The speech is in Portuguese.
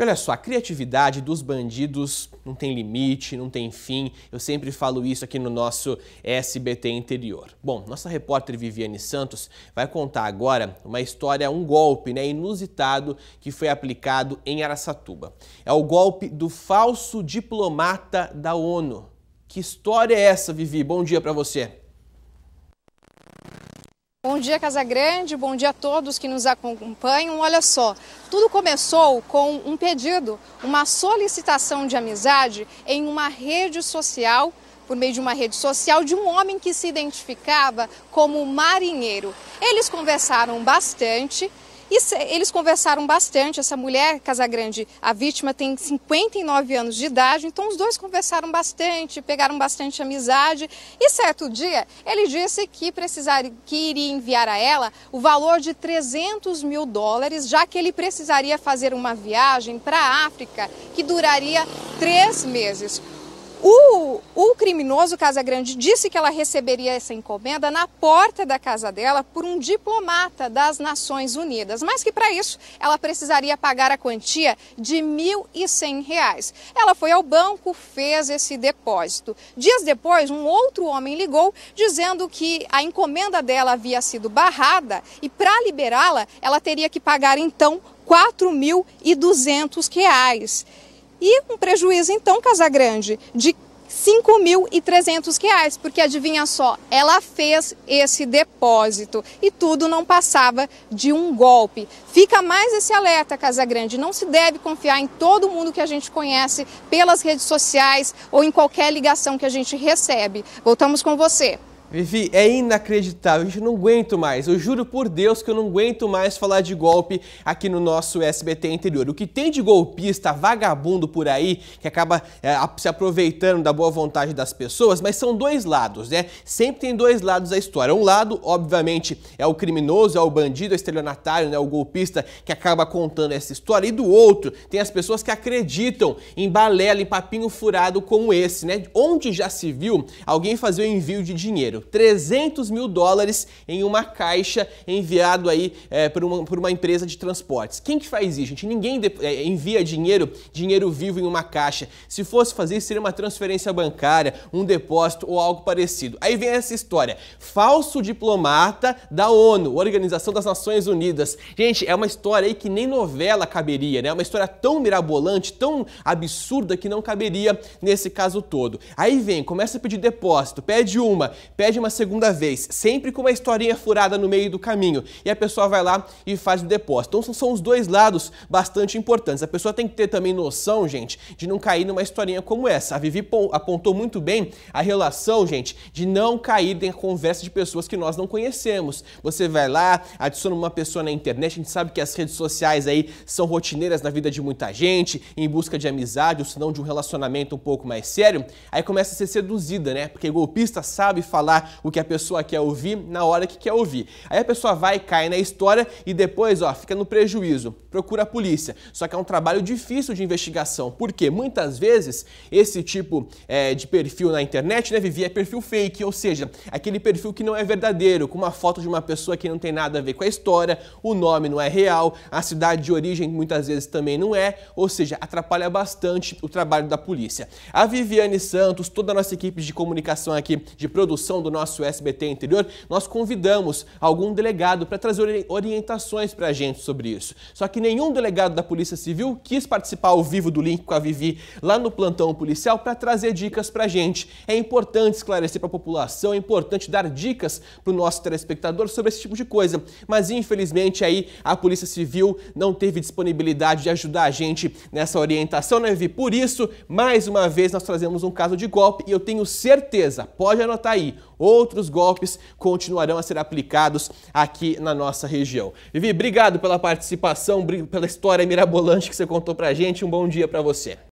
E olha só, a criatividade dos bandidos não tem limite, não tem fim. Eu sempre falo isso aqui no nosso SBT interior. Bom, nossa repórter Viviane Santos vai contar agora uma história, um golpe né, inusitado que foi aplicado em Araçatuba. É o golpe do falso diplomata da ONU. Que história é essa, Vivi? Bom dia para você. Bom dia, Casa Grande, bom dia a todos que nos acompanham. Olha só, tudo começou com um pedido, uma solicitação de amizade em uma rede social, por meio de uma rede social, de um homem que se identificava como marinheiro. Eles conversaram bastante e eles conversaram bastante. Essa mulher, Casagrande, a vítima, tem 59 anos de idade, então os dois conversaram bastante, pegaram bastante amizade. E certo dia, ele disse que, precisar, que iria enviar a ela o valor de 300 mil dólares, já que ele precisaria fazer uma viagem para a África que duraria três meses. O, o criminoso Casagrande disse que ela receberia essa encomenda na porta da casa dela por um diplomata das Nações Unidas, mas que para isso ela precisaria pagar a quantia de R$ 1.100. Ela foi ao banco, fez esse depósito. Dias depois, um outro homem ligou dizendo que a encomenda dela havia sido barrada e para liberá-la, ela teria que pagar então R$ 4.200. E um prejuízo, então, Casagrande, de R$ reais, porque adivinha só, ela fez esse depósito e tudo não passava de um golpe. Fica mais esse alerta, Casa Grande não se deve confiar em todo mundo que a gente conhece pelas redes sociais ou em qualquer ligação que a gente recebe. Voltamos com você. Vivi, é inacreditável, a gente não aguento mais. Eu juro por Deus que eu não aguento mais falar de golpe aqui no nosso SBT interior. O que tem de golpista, vagabundo por aí, que acaba é, se aproveitando da boa vontade das pessoas, mas são dois lados, né? Sempre tem dois lados da história. Um lado, obviamente, é o criminoso, é o bandido, é o estelionatário, né? o golpista que acaba contando essa história. E do outro, tem as pessoas que acreditam em balela, em papinho furado como esse, né? Onde já se viu alguém fazer o envio de dinheiro? dinheiro, 300 mil dólares em uma caixa enviado aí é, por, uma, por uma empresa de transportes. Quem que faz isso, gente? Ninguém de, é, envia dinheiro, dinheiro vivo em uma caixa. Se fosse fazer isso, seria uma transferência bancária, um depósito ou algo parecido. Aí vem essa história, falso diplomata da ONU, Organização das Nações Unidas. Gente, é uma história aí que nem novela caberia, né? É uma história tão mirabolante, tão absurda que não caberia nesse caso todo. Aí vem, começa a pedir depósito, pede uma, pede pede uma segunda vez, sempre com uma historinha furada no meio do caminho. E a pessoa vai lá e faz o depósito. Então são os dois lados bastante importantes. A pessoa tem que ter também noção, gente, de não cair numa historinha como essa. A Vivi apontou muito bem a relação, gente, de não cair em conversa de pessoas que nós não conhecemos. Você vai lá, adiciona uma pessoa na internet, a gente sabe que as redes sociais aí são rotineiras na vida de muita gente, em busca de amizade ou se não de um relacionamento um pouco mais sério, aí começa a ser seduzida, né? Porque golpista sabe falar o que a pessoa quer ouvir na hora que quer ouvir. Aí a pessoa vai, cai na história e depois, ó, fica no prejuízo. Procura a polícia. Só que é um trabalho difícil de investigação, porque muitas vezes esse tipo é, de perfil na internet, né, Vivi, é perfil fake, ou seja, aquele perfil que não é verdadeiro, com uma foto de uma pessoa que não tem nada a ver com a história, o nome não é real, a cidade de origem muitas vezes também não é, ou seja, atrapalha bastante o trabalho da polícia. A Viviane Santos, toda a nossa equipe de comunicação aqui, de produção do do nosso SBT interior, nós convidamos algum delegado para trazer orientações para a gente sobre isso. Só que nenhum delegado da Polícia Civil quis participar ao vivo do link com a Vivi lá no plantão policial para trazer dicas para a gente. É importante esclarecer para a população, é importante dar dicas para o nosso telespectador sobre esse tipo de coisa. Mas infelizmente aí a Polícia Civil não teve disponibilidade de ajudar a gente nessa orientação, né, Vivi? Por isso, mais uma vez, nós trazemos um caso de golpe e eu tenho certeza, pode anotar aí, outros golpes continuarão a ser aplicados aqui na nossa região. Vivi, obrigado pela participação, pela história mirabolante que você contou pra gente. Um bom dia para você.